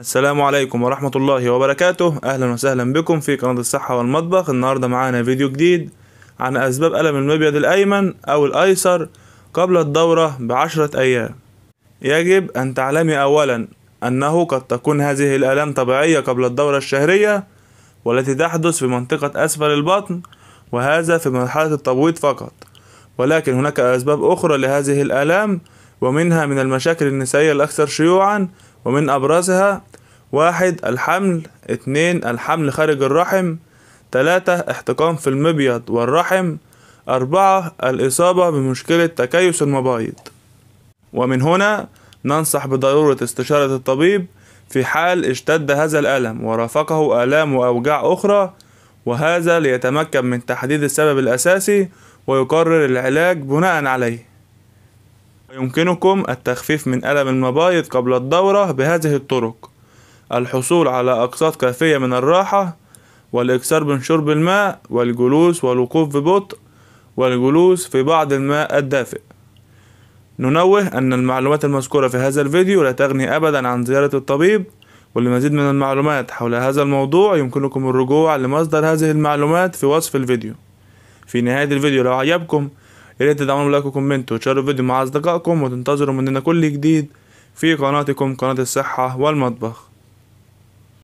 السلام عليكم ورحمة الله وبركاته أهلا وسهلا بكم في قناة الصحة والمطبخ النهاردة معانا فيديو جديد عن أسباب ألم المبيض الأيمن أو الأيسر قبل الدورة بعشرة أيام يجب أن تعلمي أولا أنه قد تكون هذه الآلام طبيعية قبل الدورة الشهرية والتي تحدث في منطقة أسفل البطن وهذا في مرحلة التبويض فقط ولكن هناك أسباب أخرى لهذه الآلام ومنها من المشاكل النسائية الأكثر شيوعا ومن أبرزها واحد الحمل اتنين الحمل خارج الرحم تلاتة احتقان في المبيض والرحم أربعة الإصابة بمشكلة تكيس المبايض ومن هنا ننصح بضرورة استشارة الطبيب في حال اشتد هذا الألم ورافقه آلام وأوجاع أخرى وهذا ليتمكن من تحديد السبب الأساسي ويقرر العلاج بناء عليه ويمكنكم التخفيف من ألم المبايض قبل الدورة بهذه الطرق الحصول على أقساط كافية من الراحة والإكثار من شرب الماء والجلوس والوقوف ببطء والجلوس في بعض الماء الدافئ ننوه أن المعلومات المذكورة في هذا الفيديو لا تغني أبدا عن زيارة الطبيب ولمزيد من المعلومات حول هذا الموضوع يمكنكم الرجوع لمصدر هذه المعلومات في وصف الفيديو في نهاية الفيديو لو عجبكم ياريت تدعمونا بلايك وكومنت وتشاركوا الفيديو مع أصدقائكم وتنتظروا مننا كل جديد في قناتكم قناة الصحة والمطبخ